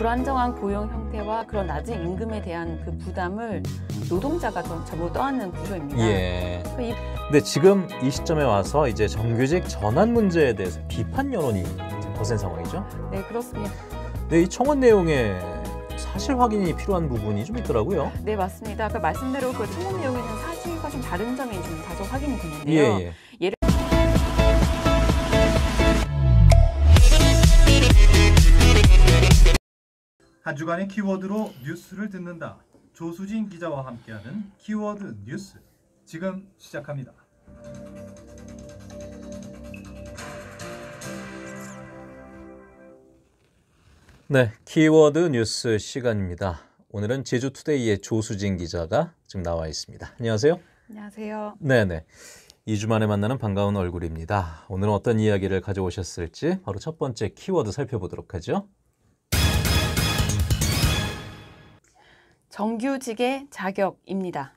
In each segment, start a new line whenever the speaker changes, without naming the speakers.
불안정한 고용 형태와 그런 낮은 임금에 대한 그 부담을 노동자가 전부 떠안는 구조입니다.
예.
근데
지금 이 시점에 와서 이제 정규직 전환 문제에 대해서 비판 여론이 거센 상황이죠? 네, 그렇습니다. 네, 이 청원 내용에 사실 확인이 필요한 부분이 좀 있더라고요.
네, 맞습니다. 아까 말씀대로 그 청원 내용에는 사실과 좀 다른 점이 좀 다소 확인이 되는데요. 예, 예.
한 주간의 키워드로 뉴스를 듣는다. 조수진 기자와 함께하는 키워드 뉴스 지금 시작합니다. 네, 키워드 뉴스 시간입니다. 오늘은 제주투데이의 조수진 기자가 지금 나와 있습니다. 안녕하세요.
안녕하세요. 네,
네. 2주 만에 만나는 반가운 얼굴입니다. 오늘은 어떤 이야기를 가져오셨을지 바로 첫 번째 키워드 살펴보도록 하죠.
정규직의 자격입니다.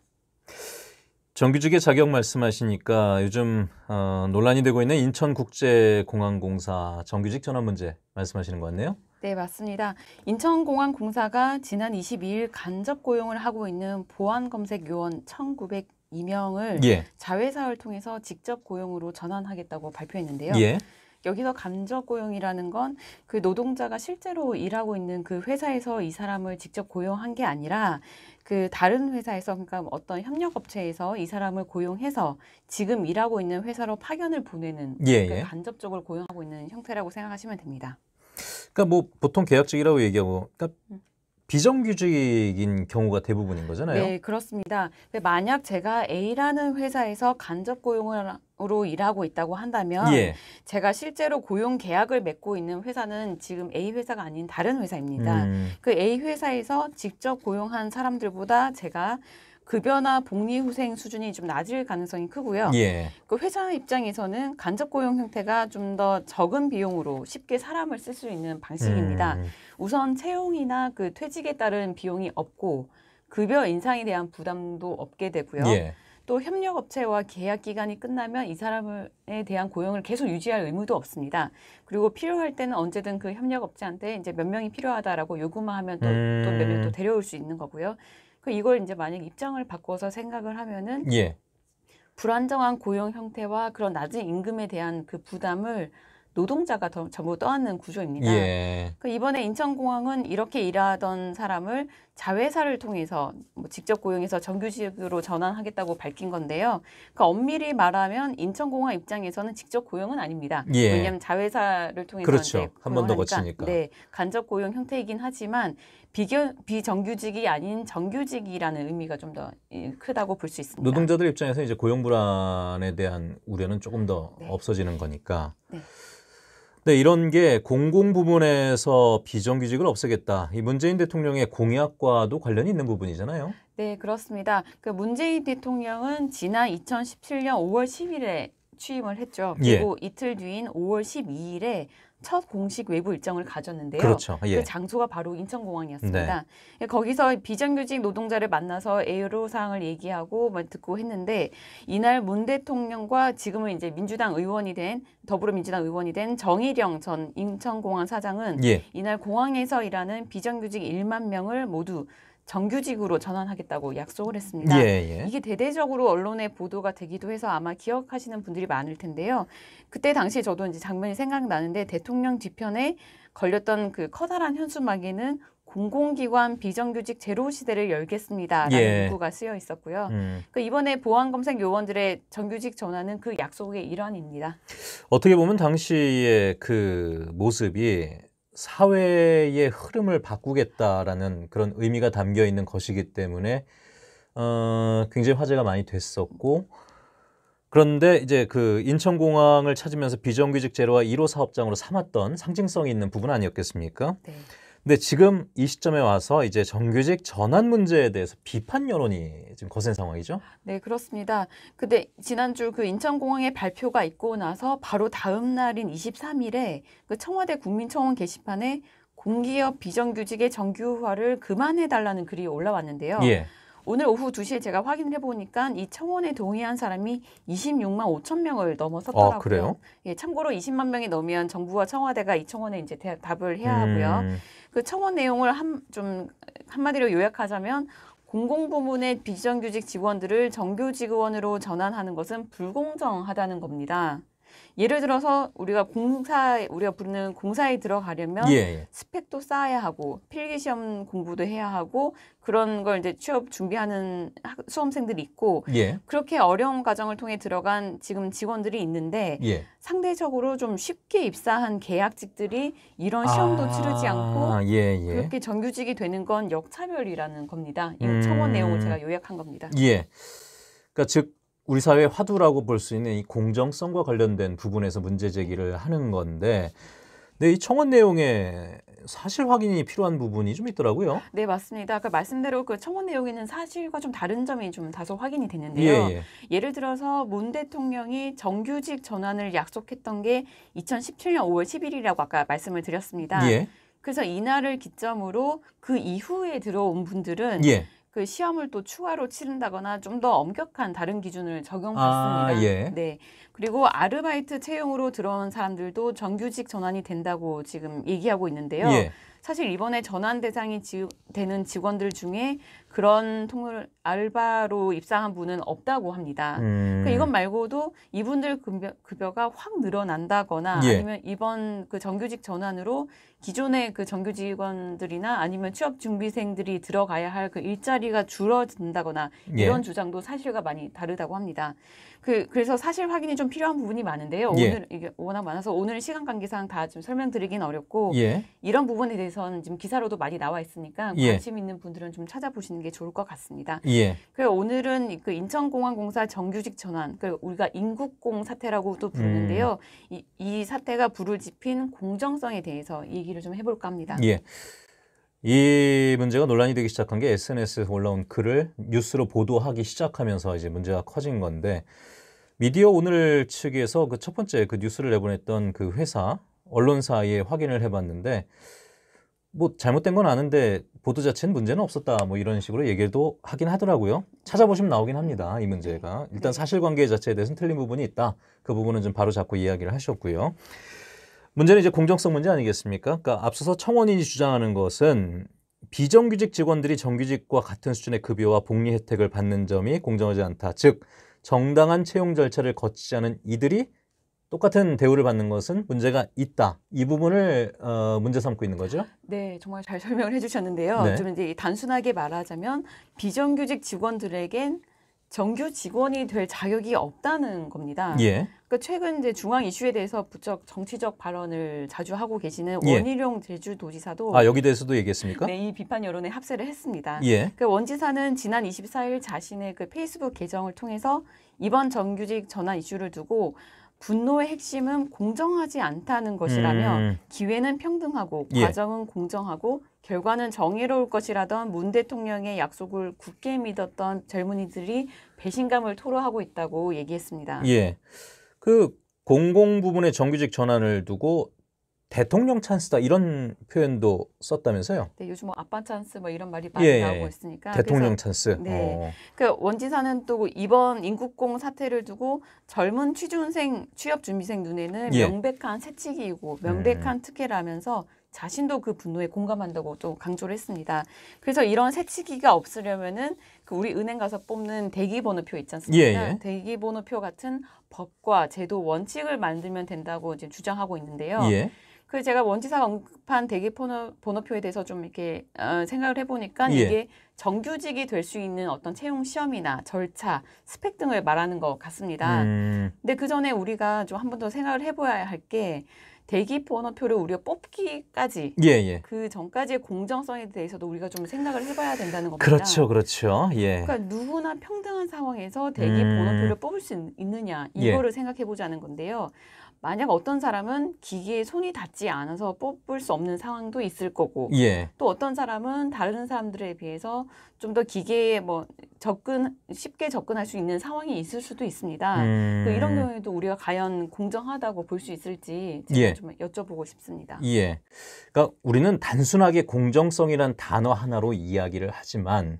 정규직의 자격 말씀하시니까 요즘 어, 논란이 되고 있는 인천국제공항공사 정규직 전환 문제 말씀하시는 것 같네요.
네, 맞습니다. 인천공항공사가 지난 22일 간접 고용을 하고 있는 보안검색 요원 1,902명을 예. 자회사를 통해서 직접 고용으로 전환하겠다고 발표했는데요. 예. 여기서 간접 고용이라는 건 그 노동자가 실제로 일하고 있는 그 회사에서 이 사람을 직접 고용한 게 아니라 그 다른 회사에서 그러니까 어떤 협력업체에서 이 사람을 고용해서 지금 일하고 있는 회사로 파견을 보내는 예, 그 예. 간접적으로 고용하고 있는 형태라고 생각하시면 됩니다.
그러니까 뭐 보통 계약직이라고 얘기하고 그러니까 음. 비정규직인 경우가 대부분인 거잖아요. 네,
그렇습니다. 만약 제가 A라는 회사에서 간접 고용을 으로 일하고 있다고 한다면 예. 제가 실제로 고용 계약을 맺고 있는 회사는 지금 A 회사가 아닌 다른 회사입니다. 음. 그 A 회사에서 직접 고용한 사람들보다 제가 급여나 복리후생 수준이 좀 낮을 가능성이 크고요. 예. 그 회사 입장에서는 간접 고용 형태가 좀 더 적은 비용으로 쉽게 사람을 쓸 수 있는 방식입니다. 음. 우선 채용이나 그 퇴직에 따른 비용이 없고 급여 인상에 대한 부담도 없게 되고요. 예. 또 협력업체와 계약 기간이 끝나면 이 사람에 대한 고용을 계속 유지할 의무도 없습니다. 그리고 필요할 때는 언제든 그 협력업체한테 이제 몇 명이 필요하다라고 요구만 하면 또, 음. 또몇 명또 데려올 수 있는 거고요. 그 이걸 이제 만약 입장을 바꿔서 생각을 하면은 예. 불안정한 고용 형태와 그런 낮은 임금에 대한 그 부담을 노동자가 더, 전부 떠안는 구조입니다. 예. 그 이번에 인천공항은 이렇게 일하던 사람을 자회사를 통해서 뭐 직접 고용해서 정규직으로 전환하겠다고 밝힌 건데요. 그 엄밀히 말하면 인천공항 입장에서는 직접 고용은 아닙니다. 예. 왜냐하면 자회사를 통해서 그렇죠. 한 번 더 거치니까 네, 간접 고용 형태이긴 하지만 비겨, 비정규직이 아닌 정규직이라는 의미가 좀 더 크다고 볼 수 있습니다. 노동자들
입장에서 이제 고용 불안에 대한 우려는 조금 더 네. 없어지는 거니까. 네. 네, 이런 게 공공 부문에서 비정규직을 없애겠다. 이 문재인 대통령의 공약과도 관련이 있는 부분이잖아요.
네, 그렇습니다. 그 문재인 대통령은 지난 2017년 5월 10일에 취임을 했죠. 예. 그리고 예. 이틀 뒤인 5월 12일에 첫 공식 외부 일정을 가졌는데요. 그렇죠. 예. 그 장소가 바로 인천공항이었습니다. 네. 거기서 비정규직 노동자를 만나서 애로 사항을 얘기하고 뭐 듣고 했는데 이날 문 대통령과 지금은 이제 민주당 의원이 된 더불어민주당 의원이 된 정일영 전 인천공항 사장은 예. 이날 공항에서 일하는 비정규직 1만 명을 모두 정규직으로 전환하겠다고 약속을 했습니다. 예, 예. 이게 대대적으로 언론의 보도가 되기도 해서 아마 기억하시는 분들이 많을 텐데요. 그때 당시에 저도 이제 장면이 생각나는데 대통령 뒤편에 걸렸던 그 커다란 현수막에는 공공기관 비정규직 제로 시대를 열겠습니다라는 예. 문구가 쓰여 있었고요. 음. 그 이번에 보안검색 요원들의 정규직 전환은 그 약속의 일환입니다.
어떻게 보면 당시의 그 모습이 사회의 흐름을 바꾸겠다라는 그런 의미가 담겨 있는 것이기 때문에 어, 굉장히 화제가 많이 됐었고 그런데 이제 그 인천공항을 찾으면서 비정규직 제로와 1호 사업장으로 삼았던 상징성이 있는 부분 아니었겠습니까? 네. 근데 지금 이 시점에 와서 이제 정규직 전환 문제에 대해서 비판 여론이 지금 거센 상황이죠?
네, 그렇습니다. 근데 지난주 그 인천공항의 발표가 있고 나서 바로 다음 날인 23일에 그 청와대 국민청원 게시판에 공기업 비정규직의 정규화를 그만해달라는 글이 올라왔는데요. 예. 오늘 오후 2시에 제가 확인을 해보니까 이 청원에 동의한 사람이 26만 5천 명을 넘어섰더라고요. 아, 그래요? 예, 참고로 20만 명이 넘으면 정부와 청와대가 이 청원에 이제 대, 답을 해야 하고요. 음. 그 청원 내용을 한, 좀 한마디로 요약하자면 공공부문의 비정규직 직원들을 정규직원으로 전환하는 것은 불공정하다는 겁니다. 예를 들어서 우리가 공사 우리가 부르는 공사에 들어가려면 예, 예. 스펙도 쌓아야 하고 필기 시험 공부도 해야 하고 그런 걸 이제 취업 준비하는 수험생들이 있고 예. 그렇게 어려운 과정을 통해 들어간 지금 직원들이 있는데 예. 상대적으로 좀 쉽게 입사한 계약직들이 이런 시험도 아, 치르지 않고 예, 그렇게 정규직이 되는 건 역차별이라는 겁니다. 이 음. 청원 내용을 제가 요약한 겁니다. 예.
그러니까 즉 우리 사회의 화두라고 볼 수 있는 이 공정성과 관련된 부분에서 문제 제기를 하는 건데 네, 이 청원 내용에 사실 확인이 필요한 부분이 좀 있더라고요.
네, 맞습니다. 아까 말씀대로 그 청원 내용에는 사실과 좀 다른 점이 좀 다소 확인이 되는데요 예, 예. 를 들어서 문 대통령이 정규직 전환을 약속했던 게 2017년 5월 11일이라고 아까 말씀을 드렸습니다. 예. 그래서 이날을 기점으로 그 이후에 들어온 분들은 예. 그 시험을 또 추가로 치른다거나 좀 더 엄격한 다른 기준을 적용받습니다. 아, 예. 네. 그리고 아르바이트 채용으로 들어온 사람들도 정규직 전환이 된다고 지금 얘기하고 있는데요. 예. 사실 이번에 전환 대상이 지, 되는 직원들 중에 그런 통을 알바로 입사한 분은 없다고 합니다. 음.
그 그러니까 이것
말고도 이분들 급여, 가확 늘어난다거나 예. 아니면 이번 그 정규직 전환으로 기존의 그 정규 직원들이나 아니면 취업 준비생들이 들어가야 할 그 일자리가 줄어든다거나 예. 이런 주장도 사실과 많이 다르다고 합니다. 그 그래서 사실 확인이 좀 필요한 부분이 많은데요. 예. 오늘 이게 워낙 많아서 오늘 시간 관계상 다 좀 설명드리긴 어렵고 예. 이런 부분에 대해서 대해서는 지금 기사로도 많이 나와 있으니까 예. 관심 있는 분들은 좀 찾아보시는 게 좋을 것 같습니다. 예. 그리고 오늘은 그 인천공항공사 정규직 전환, 그 우리가 인국공 사태라고도 음. 부르는데요. 음. 이, 이 사태가 불을 지핀 공정성에 대해서 얘기를 좀 해볼까 합니다. 예.
이 문제가 논란이 되기 시작한 게 s n s 에 올라온 글을 뉴스로 보도하기 시작하면서 이제 문제가 커진 건데 미디어 오늘 측에서 그 첫 번째 그 뉴스를 내보냈던 그 회사 언론사에 확인을 해봤는데 뭐 잘못된 건 아는데 보도 자체는 문제는 없었다 뭐 이런 식으로 얘기도 하긴 하더라고요. 찾아보시면 나오긴 합니다. 이 문제가 일단 사실관계 자체에 대해서는 틀린 부분이 있다. 그 부분은 좀 바로 잡고 이야기를 하셨고요. 문제는 이제 공정성 문제 아니겠습니까? 그러니까 앞서서 청원인이 주장하는 것은 비정규직 직원들이 정규직과 같은 수준의 급여와 복리 혜택을 받는 점이 공정하지 않다. 즉 정당한 채용 절차를 거치지 않은 이들이 똑같은 대우를 받는 것은 문제가 있다. 이 부분을 어, 문제 삼고 있는 거죠?
네, 정말 잘 설명을 해주셨는데요. 네. 좀 이제 단순하게 말하자면 비정규직 직원들에겐 정규 직원이 될 자격이 없다는 겁니다. 예. 그러니까 최근 이제 중앙 이슈에 대해서 부쩍 정치적 발언을 자주 하고 계시는 예. 원희룡 제주도지사도 아 여기
대해서도 얘기했습니까? 네,
이 비판 여론에 합세를 했습니다. 예. 그 원지사는 지난 24일 자신의 그 페이스북 계정을 통해서 이번 정규직 전환 이슈를 두고 분노의 핵심은 공정하지 않다는 것이라며 음. 기회는 평등하고 예. 과정은 공정하고 결과는 정의로울 것이라던 문 대통령의 약속을 굳게 믿었던 젊은이들이 배신감을 토로하고 있다고 얘기했습니다. 예.
그 공공 부분의 정규직 전환을 두고 대통령 찬스다 이런 표현도 썼다면서요?
네, 요즘 뭐 아빠 찬스 뭐 이런 말이 많이 예, 예. 나오고 있으니까 대통령 그래서, 찬스. 네, 어. 그 원지사는 또 이번 인국공 사태를 두고 젊은 취준생, 취업준비생 눈에는 예. 명백한 새치기이고 명백한 음. 특혜라면서 자신도 그 분노에 공감한다고 또 강조를 했습니다. 그래서 이런 새치기가 없으려면은 그 우리 은행 가서 뽑는 대기 번호표 있지 않습니까? 예, 예. 대기 번호표 같은 법과 제도 원칙을 만들면 된다고 지금 주장하고 있는데요. 예. 그 제가 원지사가 언급한 대기 번호, 번호표에 대해서 좀 이렇게 어, 생각을 해보니까 예. 이게 정규직이 될 수 있는 어떤 채용 시험이나 절차, 스펙 등을 말하는 것 같습니다. 음. 근데 그 전에 우리가 좀 한 번 더 생각을 해봐야 할게 대기 번호표를 우리가 뽑기까지 예, 예. 그 전까지의 공정성에 대해서도 우리가 좀 생각을 해봐야 된다는 겁니다. 그렇죠,
그렇죠. 예. 그러니까
누구나 평등한 상황에서 대기 음... 번호표를 뽑을 수 있느냐 예. 이거를 예. 생각해보자는 건데요. 만약 어떤 사람은 기계에 손이 닿지 않아서 뽑을 수 없는 상황도 있을 거고 예. 또 어떤 사람은 다른 사람들에 비해서 좀 더 기계에 뭐 접근 쉽게 접근할 수 있는 상황이 있을 수도 있습니다. 그 음... 이런 경우에도 우리가 과연 공정하다고 볼 수 있을지 예. 좀 여쭤보고 싶습니다. 예.
그러니까 우리는 단순하게 공정성이란 단어 하나로 이야기를 하지만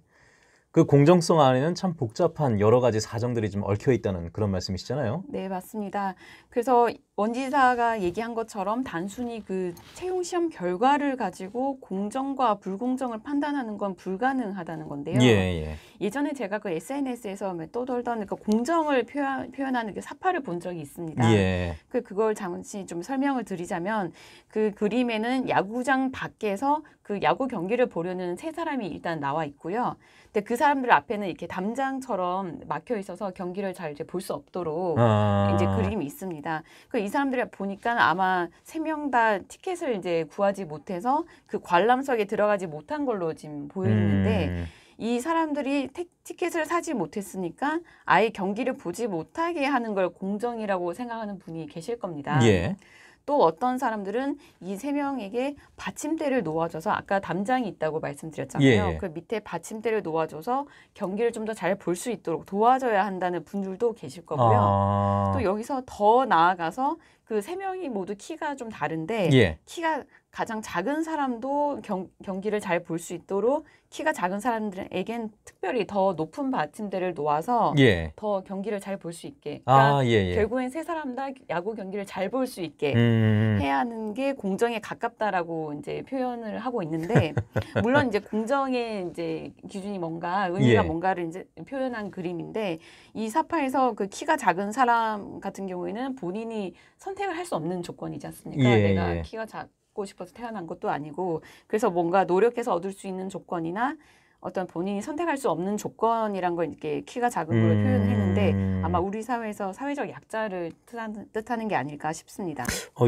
그 공정성 안에는 참 복잡한 여러 가지 사정들이 좀 얽혀 있다는 그런 말씀이시잖아요.
네, 맞습니다. 그래서 원지사가 얘기한 것처럼 단순히 그 채용 시험 결과를 가지고 공정과 불공정을 판단하는 건 불가능하다는 건데요. 예, 예. 전에 제가 그 SNS에서 뭐 떠돌던 그 공정을 표현, 표현하는 그 사파를 본 적이 있습니다. 예. 그 그걸 잠시 좀 설명을 드리자면 그 그림에는 야구장 밖에서 그 야구 경기를 보려는 세 사람이 일단 나와 있고요. 근데 그 사람들 앞에는 이렇게 담장처럼 막혀 있어서 경기를 잘 이제 볼 수 없도록 아 이제 그림이 있습니다. 그 이 사람들이 보니까 아마 세 명 다 티켓을 이제 구하지 못해서 그 관람석에 들어가지 못한 걸로 지금 보이는데 음. 이 사람들이 티, 티켓을 사지 못했으니까 아예 경기를 보지 못하게 하는 걸 공정이라고 생각하는 분이 계실 겁니다. 예. 또 어떤 사람들은 이 세 명에게 받침대를 놓아줘서 아까 담장이 있다고 말씀드렸잖아요. 예. 그 밑에 받침대를 놓아줘서 경기를 좀 더 잘 볼 수 있도록 도와줘야 한다는 분들도 계실 거고요. 아. 또 여기서 더 나아가서 그 세 명이 모두 키가 좀 다른데 예. 키가 가장 작은 사람도 경, 경기를 잘 볼 수 있도록 키가 작은 사람들에겐 특별히 더 높은 받침대를 놓아서 예. 더 경기를 잘 볼 수 있게 아, 그러니까 아, 예, 예. 결국엔 세 사람 다 야구 경기를 잘 볼 수 있게 음, 음, 음. 해야 하는 게 공정에 가깝다라고 이제 표현을 하고 있는데 물론 이제 공정의 이제 기준이 뭔가 의미가 예. 뭔가를 이제 표현한 그림인데 이 사파에서 그 키가 작은 사람 같은 경우에는 본인이 선택을 할 수 없는 조건이지 않습니까? 예, 내가 예. 키가 작 갖고 싶어서 태어난 것도 아니고 그래서 뭔가 노력해서 얻을 수 있는 조건이나 어떤 본인이 선택할 수 없는 조건이란 걸 이렇게 키가 작은 걸로 음... 표현했는데 아마 우리 사회에서 사회적 약자를 뜻하는, 뜻하는 게 아닐까 싶습니다.
어,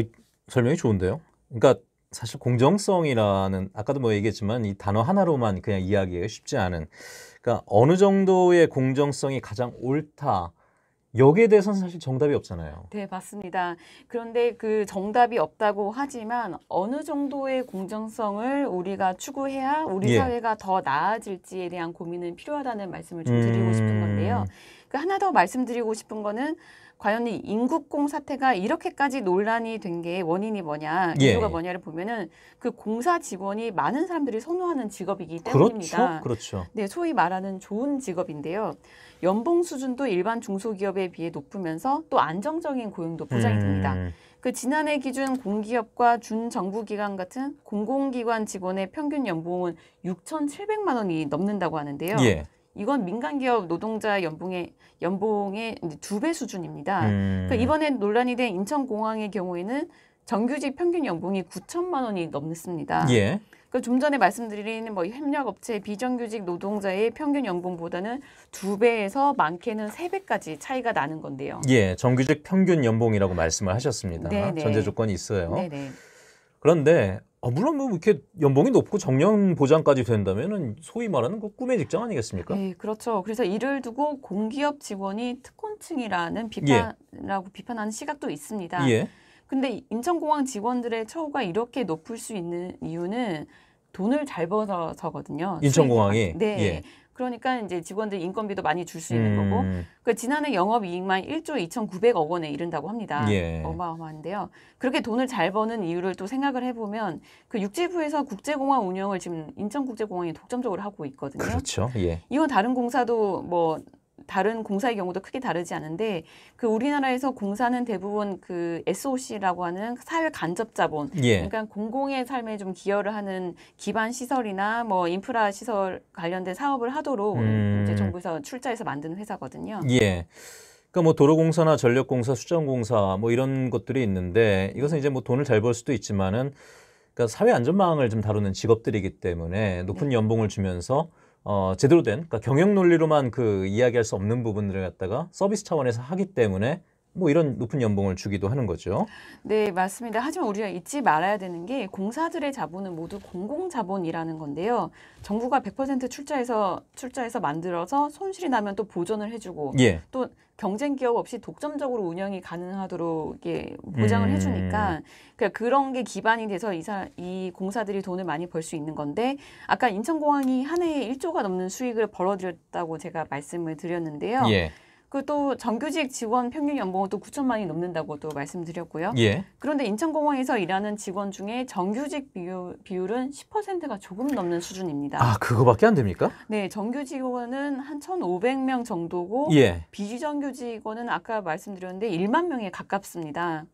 설명이 좋은데요. 그러니까 사실 공정성이라는 아까도 뭐 얘기했지만 이 단어 하나로만 그냥 이야기하기 쉽지 않은 그러니까 어느 정도의 공정성이 가장 옳다 여기에 대해서는 사실 정답이 없잖아요.
네, 맞습니다. 그런데 그 정답이 없다고 하지만 어느 정도의 공정성을 우리가 추구해야 우리 예. 사회가 더 나아질지에 대한 고민은 필요하다는 말씀을 좀 드리고 음... 싶은 건데요. 음. 그러니까 하나 더 말씀드리고 싶은 거는 과연 이 인국공 사태가 이렇게까지 논란이 된 게 원인이 뭐냐, 예. 이유가 뭐냐를 보면은 그 공사 직원이 많은 사람들이 선호하는 직업이기 때문입니다. 그렇죠. 그렇죠. 네, 소위 말하는 좋은 직업인데요. 연봉 수준도 일반 중소기업에 비해 높으면서 또 안정적인 고용도 보장이 됩니다. 음. 그 지난해 기준 공기업과 준정부기관 같은 공공기관 직원의 평균 연봉은 6,700만 원이 넘는다고 하는데요. 예. 이건 민간 기업 노동자 연봉의 연봉의 두배 수준입니다. 음. 그러니까 이번에 논란이 된 인천공항의 경우에는 정규직 평균 연봉이 9천만 원이 넘습니다. 예. 그좀 그러니까 전에 말씀드린 뭐 협력업체 비정규직 노동자의 평균 연봉보다는 두 배에서 많게는 세 배까지 차이가 나는 건데요.
예, 정규직 평균 연봉이라고 말씀을 하셨습니다. 네네. 네. 전제 조건이 있어요. 네네. 네. 그런데 아, 물론 뭐 이렇게 연봉이 높고 정년 보장까지 된다면은 소위 말하는 그 꿈의 직장 아니겠습니까?
네, 그렇죠. 그래서 이를 두고 공기업 직원이 특권층이라는 예. 비판이라고 예. 비판하는 시각도 있습니다. 예. 근데 인천공항 직원들의 처우가 이렇게 높을 수 있는 이유는 돈을 잘 벌어서거든요. 인천공항이. 네. 예. 그러니까 이제 직원들 인건비도 많이 줄 수 있는 음. 거고. 그 지난해 영업이익만 1조 2,900억 원에 이른다고 합니다. 예. 어마어마한데요. 그렇게 돈을 잘 버는 이유를 또 생각을 해보면 그 육지부에서 국제공항 운영을 지금 인천국제공항이 독점적으로 하고 있거든요.
그렇죠. 예.
이건 다른 공사도 뭐 다른 공사의 경우도 크게 다르지 않은데 그 우리나라에서 공사는 대부분 그 SOC라고 하는 사회 간접 자본 예. 그러니까 공공의 삶에 좀 기여를 하는 기반 시설이나 뭐 인프라 시설 관련된 사업을 하도록 음. 이제 정부에서 출자해서 만든 회사거든요.
예. 그러니까 뭐 도로공사나 전력공사, 수정공사뭐 이런 것들이 있는데 이것은 이제 뭐 돈을 잘 벌 수도 있지만은 그러니까 사회 안전망을 좀 다루는 직업들이기 때문에 높은 네. 연봉을 주면서 어, 제대로 된 그러니까 경영 논리로만 그 이야기할 수 없는 부분들을 갖다가 서비스 차원에서 하기 때문에 뭐 이런 높은 연봉을 주기도 하는 거죠.
네, 맞습니다. 하지만 우리가 잊지 말아야 되는 게 공사들의 자본은 모두 공공 자본이라는 건데요. 정부가 100% 출자해서 출자해서 만들어서 손실이 나면 또 보전을 해 주고 예. 또 경쟁 기업 없이 독점적으로 운영이 가능하도록 이게 예, 보장을 음. 해주니까 그러 그러니까 그런 게 기반이 돼서 이사, 이 공사들이 돈을 많이 벌 수 있는 건데 아까 인천공항이 한 해에 1조가 넘는 수익을 벌어들였다고 제가 말씀을 드렸는데요. 예. 그또 정규직 직원 평균 연봉은 또 9천만이 넘는다고도 말씀드렸고요. 예. 그런데 인천공항에서 일하는 직원 중에 정규직 비율, 비율은 10%가 조금 넘는 수준입니다. 아, 그거밖에 안 됩니까? 네, 정규직원은 한 1,500명 정도고 예. 비정규직원은 아까 말씀드렸는데 1만 명에 가깝습니다.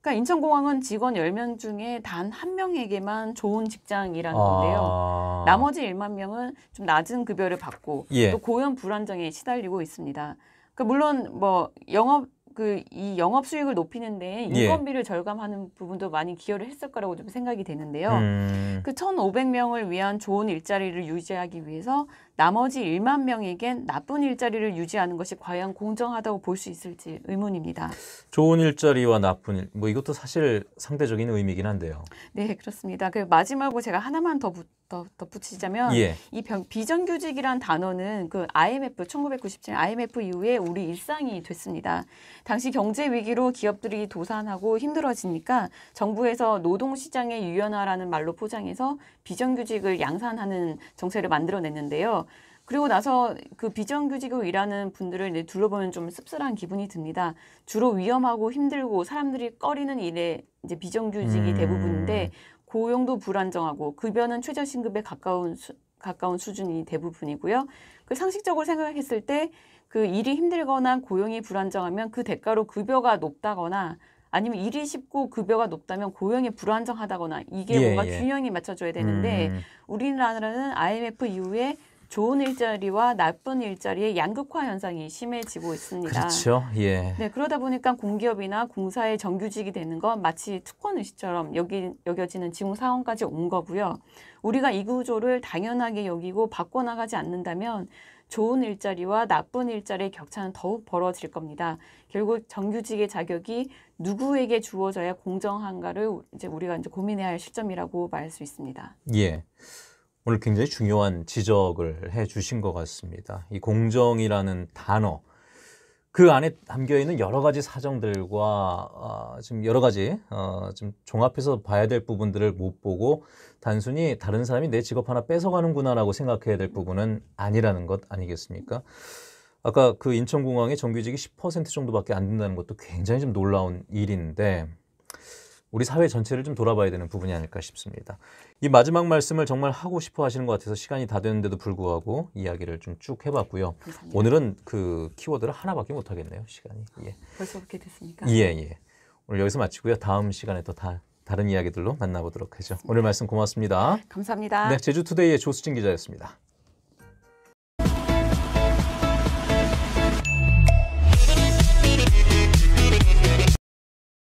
그러니까 인천공항은 직원 10명 중에 단 한 명에게만 좋은 직장이라는 건데요. 아... 나머지 1만 명은 좀 낮은 급여를 받고 예. 또 고용 불안정에 시달리고 있습니다. 그 물론 뭐 영업 그 이 영업 수익을 높이는데 예. 인건비를 예. 절감하는 부분도 많이 기여를 했을 거라고 좀 생각이 되는데요. 음. 그 1,500명을 위한 좋은 일자리를 유지하기 위해서 나머지 1만 명에겐 나쁜 일자리를 유지하는 것이 과연 공정하다고 볼 수 있을지 의문입니다.
좋은 일자리와 나쁜 일, 뭐 이것도 사실 상대적인 의미긴 한데요.
네, 그렇습니다. 그 마지막으로 제가 하나만 더, 붙, 더 덧붙이자면 예. 이 비정규직이란 단어는 그 IMF 1997 IMF 이후에 우리 일상이 됐습니다. 당시 경제 위기로 기업들이 도산하고 힘들어지니까 정부에서 노동 시장의 유연화라는 말로 포장해서 비정규직을 양산하는 정책을 만들어냈는데요. 그리고 나서 그 비정규직으로 일하는 분들을 이제 둘러보면 좀 씁쓸한 기분이 듭니다. 주로 위험하고 힘들고 사람들이 꺼리는 일에 이제 비정규직이 음. 대부분인데 고용도 불안정하고 급여는 최저임급에 가까운 수, 가까운 수준이 대부분이고요. 그 상식적으로 생각했을 때 그 일이 힘들거나 고용이 불안정하면 그 대가로 급여가 높다거나 아니면 일이 쉽고 급여가 높다면 고용이 불안정하다거나 이게 예, 뭔가 예. 균형이 맞춰져야 되는데 음. 우리나라는 IMF 이후에 좋은 일자리와 나쁜 일자리의 양극화 현상이 심해지고 있습니다. 그렇죠. 예. 네, 그러다 보니까 공기업이나 공사의 정규직이 되는 건 마치 특권 의식처럼 여기 여겨지는 지금 상황까지 온 거고요. 우리가 이 구조를 당연하게 여기고 바꿔 나가지 않는다면 좋은 일자리와 나쁜 일자리의 격차는 더욱 벌어질 겁니다. 결국 정규직의 자격이 누구에게 주어져야 공정한가를 이제 우리가 이제 고민해야 할 시점이라고 말할 수 있습니다.
예. 오늘 굉장히 중요한 지적을 해 주신 것 같습니다. 이 공정이라는 단어, 그 안에 담겨 있는 여러 가지 사정들과 어, 지금 여러 가지 어, 좀 종합해서 봐야 될 부분들을 못 보고 단순히 다른 사람이 내 직업 하나 뺏어가는구나라고 생각해야 될 부분은 아니라는 것 아니겠습니까? 아까 그 인천공항의 정규직이 10% 정도밖에 안 된다는 것도 굉장히 좀 놀라운 일인데 우리 사회 전체를 좀 돌아봐야 되는 부분이 아닐까 싶습니다. 이 마지막 말씀을 정말 하고 싶어 하시는 것 같아서 시간이 다 됐는데도 불구하고 이야기를 좀 쭉 해봤고요. 감사합니다. 오늘은 그 키워드를 하나밖에 못 하겠네요, 시간이. 예.
벌써 그렇게 됐습니까? 예, 예.
오늘 여기서 마치고요. 다음 시간에 또 다, 다른 이야기들로 만나보도록 하죠. 오늘 네. 말씀 고맙습니다.
감사합니다. 네,
제주투데이의 조수진 기자였습니다.